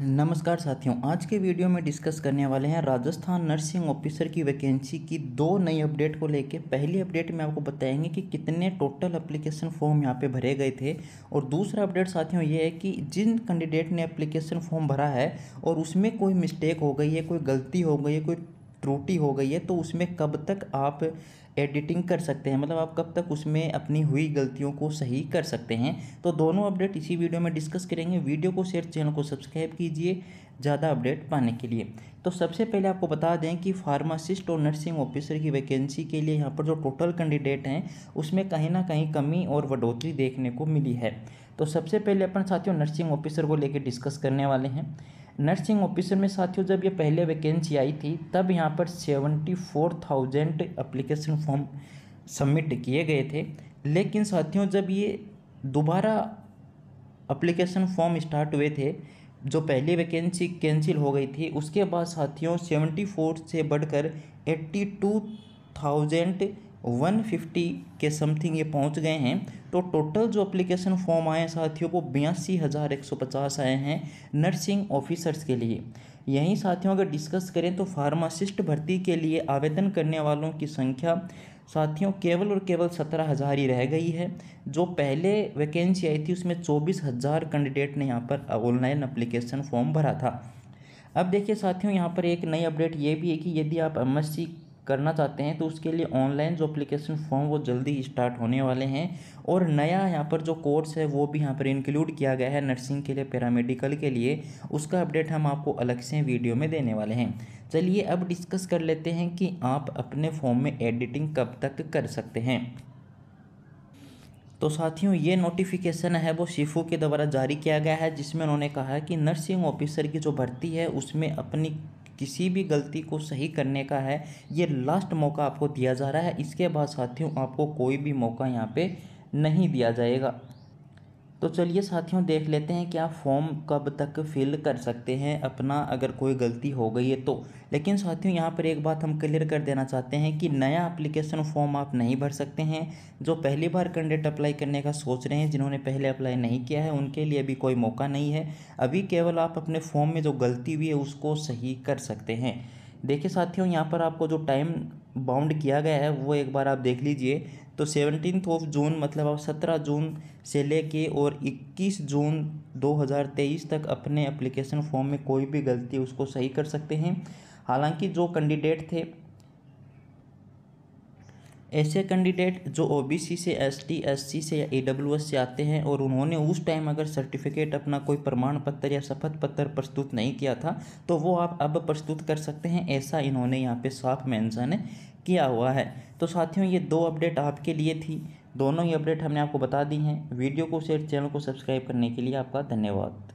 नमस्कार साथियों आज के वीडियो में डिस्कस करने वाले हैं राजस्थान नर्सिंग ऑफिसर की वैकेंसी की दो नई अपडेट को लेके पहली अपडेट में आपको बताएंगे कि कितने टोटल एप्लीकेशन फॉर्म यहाँ पे भरे गए थे और दूसरा अपडेट साथियों ये है कि जिन कैंडिडेट ने एप्लीकेशन फॉर्म भरा है और उसमें कोई मिस्टेक हो गई है कोई गलती हो गई है कोई त्रुटि हो गई है तो उसमें कब तक आप एडिटिंग कर सकते हैं मतलब आप कब तक उसमें अपनी हुई गलतियों को सही कर सकते हैं तो दोनों अपडेट इसी वीडियो में डिस्कस करेंगे वीडियो को शेयर चैनल को सब्सक्राइब कीजिए ज़्यादा अपडेट पाने के लिए तो सबसे पहले आपको बता दें कि फार्मासिस्ट और नर्सिंग ऑफिसर की वैकेंसी के लिए यहाँ पर जो टोटल कैंडिडेट हैं उसमें कहीं ना कहीं कमी और बढ़ोतरी देखने को मिली है तो सबसे पहले अपन साथियों नर्सिंग ऑफिसर को लेकर डिस्कस करने वाले हैं नर्सिंग ऑफिसर में साथियों जब ये पहले वैकेंसी आई थी तब यहाँ पर seventy four thousand application form submit किए गए थे लेकिन साथियों जब ये दोबारा अप्लीकेशन फॉर्म स्टार्ट हुए थे जो पहली वैकेंसी कैंसिल हो गई थी उसके बाद साथियों सेवेंटी फोर से बढ़कर एट्टी टू थाउजेंड 150 के समथिंग ये पहुंच गए हैं तो टोटल जो एप्लीकेशन फॉर्म आए हैं साथियों वो बयासी हज़ार एक सौ पचास आए हैं नर्सिंग ऑफिसर्स के लिए यहीं साथियों अगर डिस्कस करें तो फार्मासिस्ट भर्ती के लिए आवेदन करने वालों की संख्या साथियों केवल और केवल सत्रह हज़ार ही रह गई है जो पहले वैकेंसी आई थी उसमें चौबीस हज़ार कैंडिडेट ने यहाँ पर ऑनलाइन अप्लीकेशन फॉर्म भरा था अब देखिए साथियों यहाँ पर एक नई अपडेट ये भी है कि यदि आप एम करना चाहते हैं तो उसके लिए ऑनलाइन जो अप्लीकेशन फॉर्म वो जल्दी स्टार्ट होने वाले हैं और नया यहाँ पर जो कोर्स है वो भी यहाँ पर इंक्लूड किया गया है नर्सिंग के लिए पैरामेडिकल के लिए उसका अपडेट हम आपको अलग से वीडियो में देने वाले हैं चलिए अब डिस्कस कर लेते हैं कि आप अपने फॉर्म में एडिटिंग कब तक कर सकते हैं तो साथियों ये नोटिफिकेशन है वो शिफू के द्वारा जारी किया गया है जिसमें उन्होंने कहा है कि नर्सिंग ऑफिसर की जो भर्ती है उसमें अपनी किसी भी गलती को सही करने का है ये लास्ट मौका आपको दिया जा रहा है इसके बाद साथियों आपको कोई भी मौका यहाँ पे नहीं दिया जाएगा तो चलिए साथियों देख लेते हैं कि आप फॉर्म कब तक फिल कर सकते हैं अपना अगर कोई गलती हो गई है तो लेकिन साथियों यहाँ पर एक बात हम क्लियर कर देना चाहते हैं कि नया अप्लीकेशन फॉर्म आप नहीं भर सकते हैं जो पहली बार कैंडिडेट अप्लाई करने का सोच रहे हैं जिन्होंने पहले अप्लाई नहीं किया है उनके लिए अभी कोई मौका नहीं है अभी केवल आप अपने फॉर्म में जो गलती हुई है उसको सही कर सकते हैं देखिए साथियों यहाँ पर आपको जो टाइम बाउंड किया गया है वो एक बार आप देख लीजिए तो सेवनटीन ऑफ जून मतलब आप सत्रह जून से लेके और इक्कीस जून 2023 तक अपने एप्लीकेशन फॉर्म में कोई भी गलती उसको सही कर सकते हैं हालांकि जो कैंडिडेट थे ऐसे कैंडिडेट जो ओबीसी से एसटी एससी से या एडब्ल्यूएस से आते हैं और उन्होंने उस टाइम अगर सर्टिफिकेट अपना कोई प्रमाण पत्र या शपथ पत्र प्रस्तुत नहीं किया था तो वो आप अब प्रस्तुत कर सकते हैं ऐसा इन्होंने यहाँ पे साफ मेंशन किया हुआ है तो साथियों ये दो अपडेट आपके लिए थी दोनों ही अपडेट हमने आपको बता दी हैं वीडियो को शेयर चैनल को सब्सक्राइब करने के लिए आपका धन्यवाद